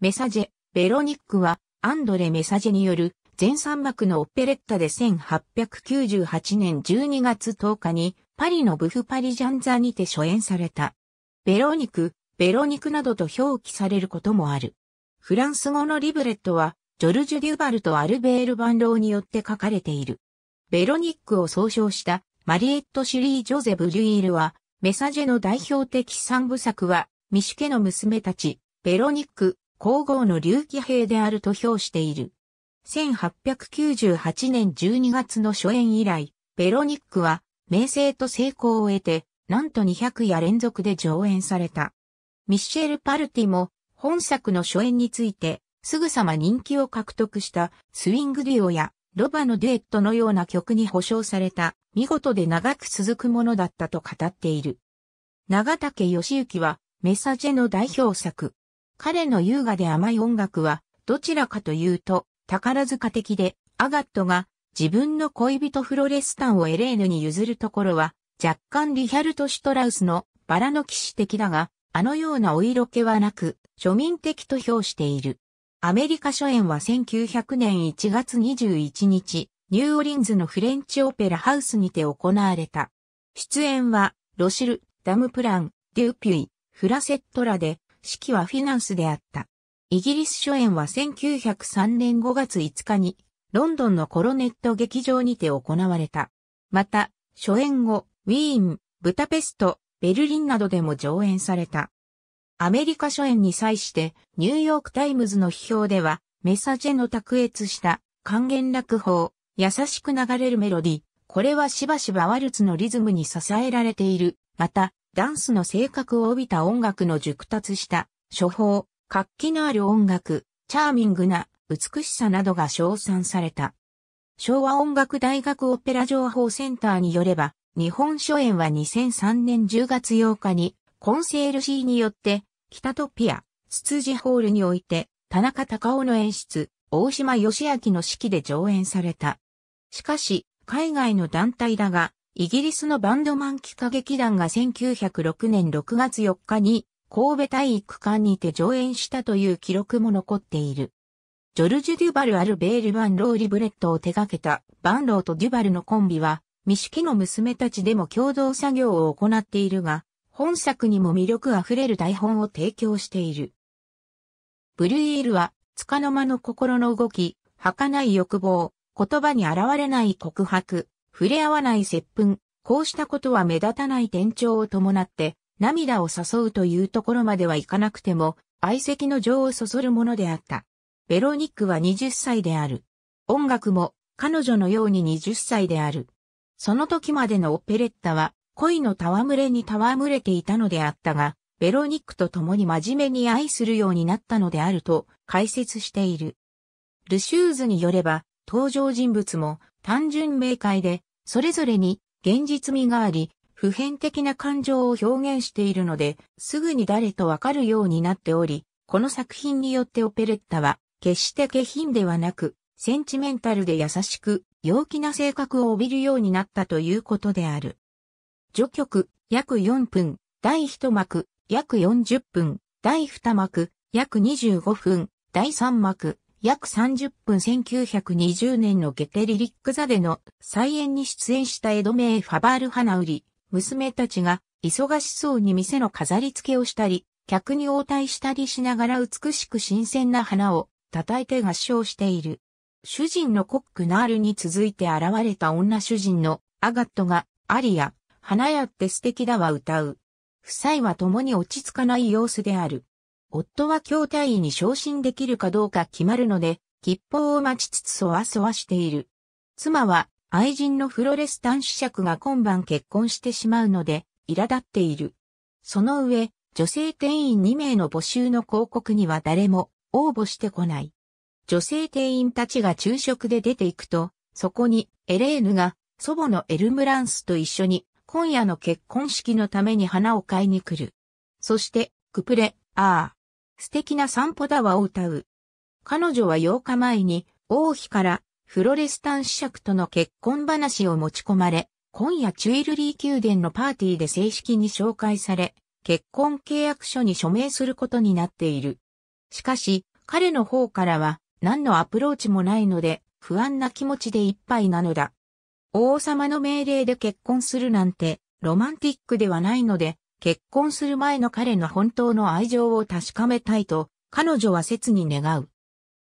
メサジェ、ベロニックはアンドレ・メサジェによる全三幕のオペレッタで1898年12月10日にパリのブフパリジャンザにて初演された。ベロニク、ベロニクなどと表記されることもある。フランス語のリブレットはジョルジュ・デュバルとアルベール・バンローによって書かれている。ベロニックを総称したマリエット・シュリー・ジョゼ・ブリュイールはメサジェの代表的三部作はミシュケの娘たち、ベロニック、皇后の竜気兵であると評している。1898年12月の初演以来、ベロニックは、名声と成功を得て、なんと200夜連続で上演された。ミッシェル・パルティも、本作の初演について、すぐさま人気を獲得したスウィングデュオやロバのデュエットのような曲に保証された見事で長く続くものだったと語っている。長竹義行はメサジェの代表作彼の優雅で甘い音楽は、どちらかというと、宝塚的で、アガットが自分の恋人フロレスタンをエレーヌに譲るところは、若干リヒャルト・シュトラウスのバラの騎士的だが、あのようなお色気はなく、庶民的と評している。アメリカ初演は1900年1月21日、ニューオリンズのフレンチオペラハウスにて行われた。出演は、ロシル、ダムプラン、デューピュイ、フラセットラで、指揮はフィナンスであった。イギリス初演は1903年5月5日に、ロンドンのコロネット劇場にて行われた。また、初演後、ウィーン、ブタペスト、ベルリンなどでも上演された。アメリカ初演に際して、ニューヨークタイムズの批評では、メサジェの卓越した還元楽法、優しく流れるメロディ、これはしばしばワルツのリズムに支えられている。また、ダンスの性格を帯びた音楽の熟達した、処方、活気のある音楽、チャーミングな美しさなどが称賛された。昭和音楽大学オペラ情報センターによれば、日本書演は2003年10月8日に、コンセール C によって、北とピア、つつホールにおいて、田中隆夫の演出、大島義明の指揮で上演された。しかし、海外の団体だが、イギリスのバンドマン機歌劇団が1906年6月4日に神戸体育館にて上演したという記録も残っている。ジョルジュ・デュバル・アルベール・バンロー・リブレットを手掛けたバンローとデュバルのコンビは、未式の娘たちでも共同作業を行っているが、本作にも魅力あふれる台本を提供している。ブルイールは、束の間の心の動き、儚い欲望、言葉に現れない告白、触れ合わない接吻、こうしたことは目立たない転調を伴って、涙を誘うというところまではいかなくても、愛席の情をそそるものであった。ベロニックは20歳である。音楽も彼女のように20歳である。その時までのオペレッタは恋の戯れに戯れていたのであったが、ベロニックと共に真面目に愛するようになったのであると解説している。ルシューズによれば、登場人物も単純明快でそれぞれに現実味があり、普遍的な感情を表現しているので、すぐに誰とわかるようになっており、この作品によってオペレッタは、決して下品ではなく、センチメンタルで優しく、陽気な性格を帯びるようになったということである。序曲、約4分、第1幕、約40分、第2幕、約25分、第3幕、約30分1920年のゲテリリック座での再演に出演したエドメイ・ファバール・花売り、娘たちが忙しそうに店の飾り付けをしたり、客に応対したりしながら美しく新鮮な花を叩いて合唱している。主人のコックナールに続いて現れた女主人のアガットがアリア、花屋って素敵だわ歌う。夫妻は共に落ち着かない様子である。夫は兄弟位に昇進できるかどうか決まるので、吉報を待ちつつそわそわしている。妻は愛人のフロレス男子爵が今晩結婚してしまうので、苛立っている。その上、女性店員2名の募集の広告には誰も応募してこない。女性店員たちが昼食で出ていくと、そこにエレーヌが祖母のエルムランスと一緒に今夜の結婚式のために花を買いに来る。そして、クプレ、ア素敵な散歩だわを歌う。彼女は8日前に王妃からフロレスタン子爵との結婚話を持ち込まれ、今夜チュイルリー宮殿のパーティーで正式に紹介され、結婚契約書に署名することになっている。しかし、彼の方からは何のアプローチもないので不安な気持ちでいっぱいなのだ。王様の命令で結婚するなんてロマンティックではないので結婚する前の彼の本当の愛情を確かめたいと、彼女は切に願う。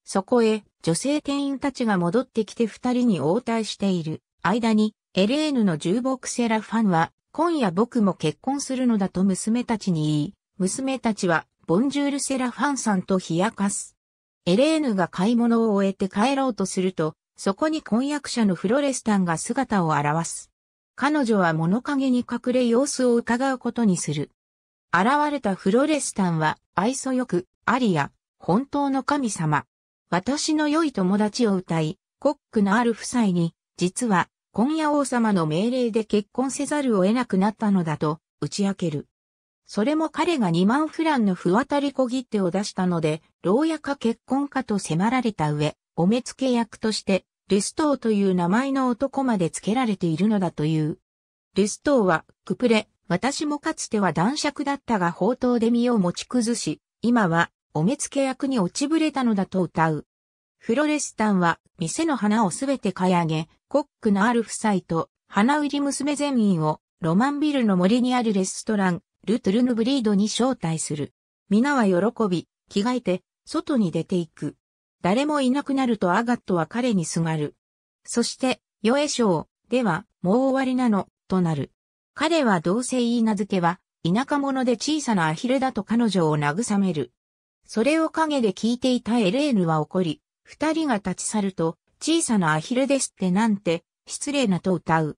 そこへ、女性店員たちが戻ってきて二人に応対している間に、エレーヌの重木セラファンは、今夜僕も結婚するのだと娘たちに言い、娘たちは、ボンジュールセラファンさんと冷やかす。エレーヌが買い物を終えて帰ろうとすると、そこに婚約者のフロレスタンが姿を現す。彼女は物陰に隠れ様子を伺うことにする。現れたフロレスタンは愛想よく、アリア、本当の神様。私の良い友達を歌い、コックのある夫妻に、実は、今夜王様の命令で結婚せざるを得なくなったのだと、打ち明ける。それも彼が2万フランの不渡り小切手を出したので、牢屋か結婚かと迫られた上、お目付け役として、レストーという名前の男まで付けられているのだという。レストーは、クプレ、私もかつては男爵だったが宝刀で身を持ち崩し、今は、お目付け役に落ちぶれたのだと歌う。フロレスタンは、店の花をすべて買い上げ、コックのある夫妻と、花売り娘全員を、ロマンビルの森にあるレストラン、ルトゥルヌブリードに招待する。皆は喜び、着替えて、外に出ていく。誰もいなくなるとアガットは彼にすがる。そして、ヨエショー、では、もう終わりなの、となる。彼はどうせ言い名付けは、田舎者で小さなアヒルだと彼女を慰める。それを陰で聞いていたエレーヌは怒り、二人が立ち去ると、小さなアヒルですってなんて、失礼なと歌う。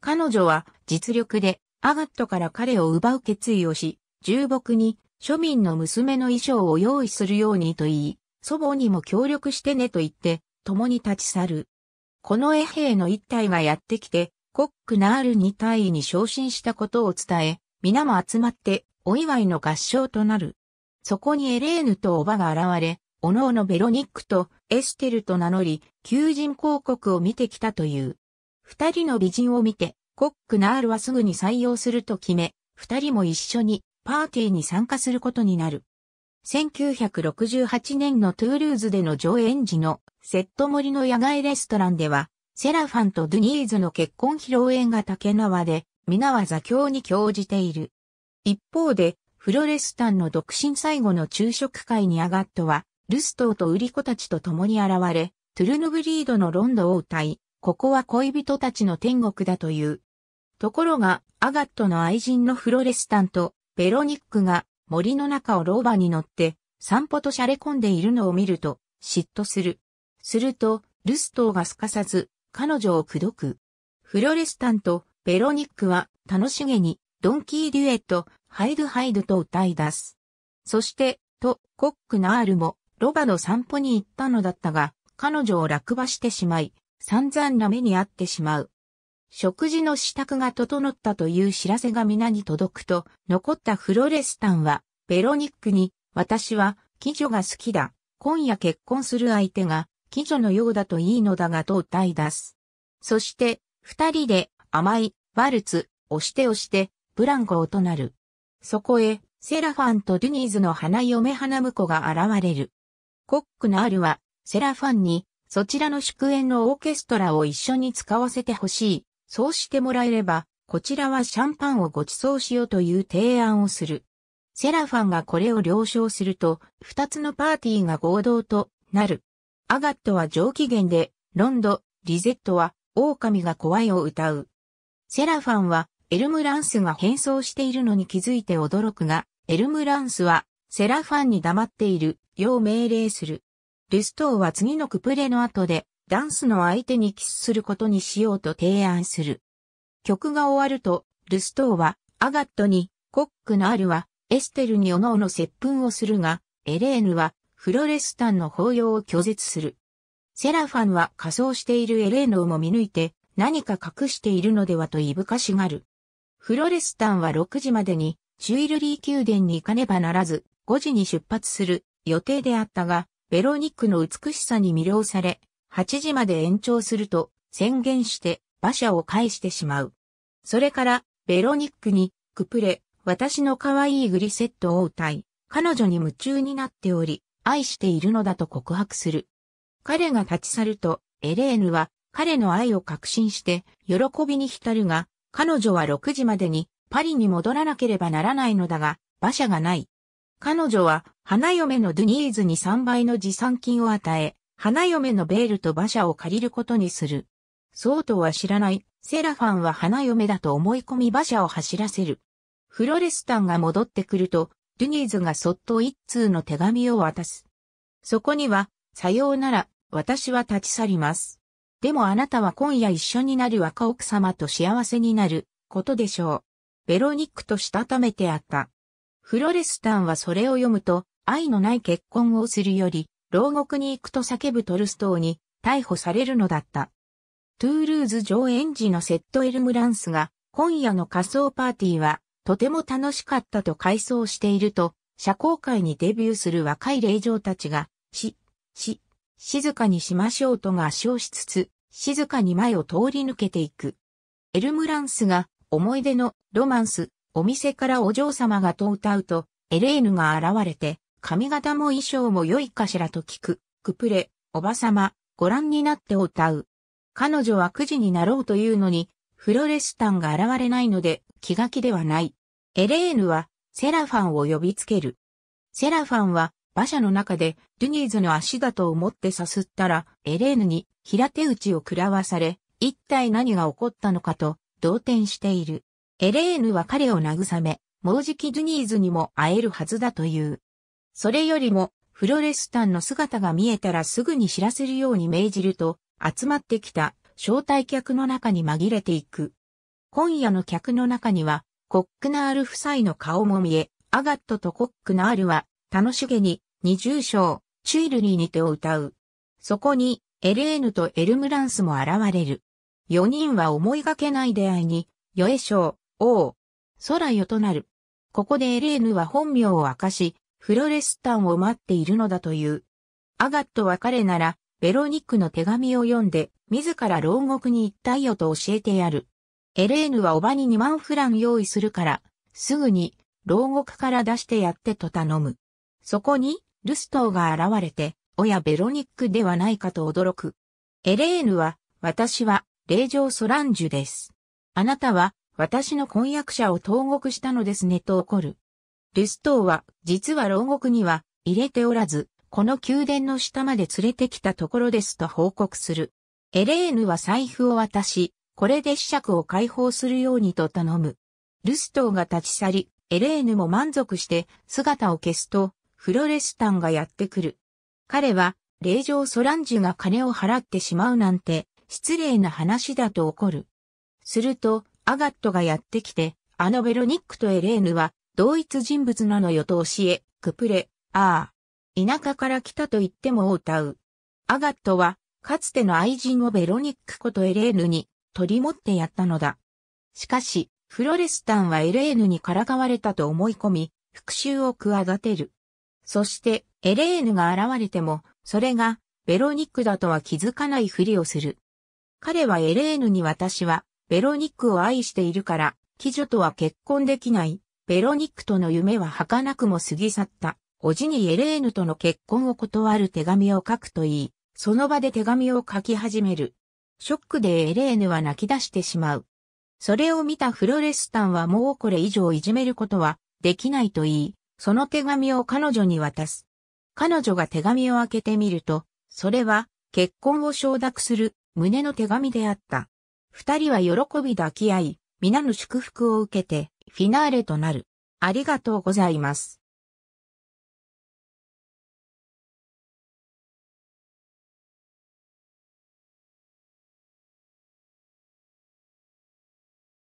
彼女は実力でアガットから彼を奪う決意をし、重木に庶民の娘の衣装を用意するようにと言い、祖母にも協力してねと言って、共に立ち去る。この衛兵の一隊がやってきて、コックナール二隊に昇進したことを伝え、皆も集まってお祝いの合唱となる。そこにエレーヌとおばが現れ、おのおのベロニックとエステルと名乗り、求人広告を見てきたという。二人の美人を見て、コックナールはすぐに採用すると決め、二人も一緒にパーティーに参加することになる。1968年のトゥールーズでの上演時のセット森の野外レストランでは、セラファンとドゥニーズの結婚披露宴が竹縄で、皆は座教に興じている。一方で、フロレスタンの独身最後の昼食会にアガットは、ルストーとウリコたちと共に現れ、トゥルヌブリードのロンドを歌い、ここは恋人たちの天国だという。ところが、アガットの愛人のフロレスタンと、ベロニックが森の中を老婆に乗って散歩と洒落込んでいるのを見ると嫉妬する。すると、ルストーがすかさず彼女を口説く。フロレスタンとベロニックは楽しげにドンキーデュエット、ハイドハイドと歌い出す。そして、と、コックナールもロバの散歩に行ったのだったが、彼女を落馬してしまい、散々な目に遭ってしまう。食事の支度が整ったという知らせが皆に届くと、残ったフロレスタンは、ベロニックに、私は、貴女が好きだ。今夜結婚する相手が、貴女のようだといいのだがと歌い出す。そして、二人で、甘い、ワルツ、押して押して、ブランコをとなる。そこへ、セラファンとデュニーズの花嫁花婿が現れる。コックのあるは、セラファンに、そちらの祝宴のオーケストラを一緒に使わせてほしい、そうしてもらえれば、こちらはシャンパンをご馳走しようという提案をする。セラファンがこれを了承すると、二つのパーティーが合同となる。アガットは上機嫌で、ロンド、リゼットは、狼が怖いを歌う。セラファンは、エルムランスが変装しているのに気づいて驚くが、エルムランスは、セラファンに黙っている、よう命令する。ルストーは次のクプレの後で、ダンスの相手にキスすることにしようと提案する。曲が終わると、ルストーは、アガットに、コックのあルは、エステルにおのおの接吻をするが、エレーヌは、フロレスタンの抱擁を拒絶する。セラファンは仮装しているエレーヌをも見抜いて、何か隠しているのではといぶかしがる。フロレスタンは6時までに、チュイルリー宮殿に行かねばならず、5時に出発する予定であったが、ベロニックの美しさに魅了され、8時まで延長すると宣言して馬車を返してしまう。それから、ベロニックに、クプレ、私の可愛いグリセットを歌い、彼女に夢中になっており、愛しているのだと告白する。彼が立ち去ると、エレーヌは彼の愛を確信して、喜びに浸るが、彼女は6時までにパリに戻らなければならないのだが、馬車がない。彼女は花嫁のドゥニーズに3倍の持参金を与え、花嫁のベールと馬車を借りることにする。そうとは知らない、セラファンは花嫁だと思い込み馬車を走らせる。フロレスタンが戻ってくると、デュニーズがそっと一通の手紙を渡す。そこには、さようなら、私は立ち去ります。でもあなたは今夜一緒になる若奥様と幸せになることでしょう。ベロニックとしたためてあった。フロレスタンはそれを読むと、愛のない結婚をするより、牢獄に行くと叫ぶトルストーに逮捕されるのだった。トゥールーズ上演時のセットエルムランスが、今夜の仮装パーティーは、とても楽しかったと回想していると、社交界にデビューする若い霊嬢たちが、し、し、静かにしましょうとが圧勝しつつ、静かに前を通り抜けていく。エルムランスが、思い出のロマンス、お店からお嬢様がと歌うと、エレーヌが現れて、髪型も衣装も良いかしらと聞く。クプレ、おばさま、ご覧になってを歌う。彼女は9時になろうというのに、フロレスタンが現れないので気が気ではない。エレーヌはセラファンを呼びつける。セラファンは馬車の中でドゥニーズの足だと思ってさすったらエレーヌに平手打ちを食らわされ、一体何が起こったのかと動転している。エレーヌは彼を慰め、もうじきドゥニーズにも会えるはずだという。それよりも、フロレスタンの姿が見えたらすぐに知らせるように命じると、集まってきた招待客の中に紛れていく。今夜の客の中には、コックナール夫妻の顔も見え、アガットとコックナールは、楽しげに、二重章、チュイルリーに手てを歌う。そこに、エレーヌとエルムランスも現れる。四人は思いがけない出会いに、ヨエ章、王、空よとなる。ここでエレーヌは本名を明かし、フロレスタンを待っているのだという。アガットは彼なら、ベロニックの手紙を読んで、自ら牢獄に行ったいよと教えてやる。エレーヌはおばに2万フラン用意するから、すぐに、牢獄から出してやってと頼む。そこに、ルストーが現れて、親ベロニックではないかと驚く。エレーヌは、私は、霊場ソランジュです。あなたは、私の婚約者を投獄したのですねと怒る。ルストーは、実は牢獄には入れておらず、この宮殿の下まで連れてきたところですと報告する。エレーヌは財布を渡し、これで死爵を解放するようにと頼む。ルストーが立ち去り、エレーヌも満足して姿を消すと、フロレスタンがやってくる。彼は、霊場ソランジュが金を払ってしまうなんて、失礼な話だと怒る。すると、アガットがやってきて、あのベロニックとエレーヌは、同一人物なのよと教え、クプレ、ああ。田舎から来たと言ってもを歌う。アガットは、かつての愛人をベロニックことエレーヌに取り持ってやったのだ。しかし、フロレスタンはエレーヌにからかわれたと思い込み、復讐を企てる。そして、エレーヌが現れても、それが、ベロニックだとは気づかないふりをする。彼はエレーヌに私は、ベロニックを愛しているから、貴女とは結婚できない、ベロニックとの夢は儚くも過ぎ去った。おじにエレーヌとの結婚を断る手紙を書くといい、その場で手紙を書き始める。ショックでエレーヌは泣き出してしまう。それを見たフロレスタンはもうこれ以上いじめることはできないといい、その手紙を彼女に渡す。彼女が手紙を開けてみると、それは結婚を承諾する胸の手紙であった。二人は喜び抱き合い、皆の祝福を受けて、フィナーレとなる。ありがとうございます。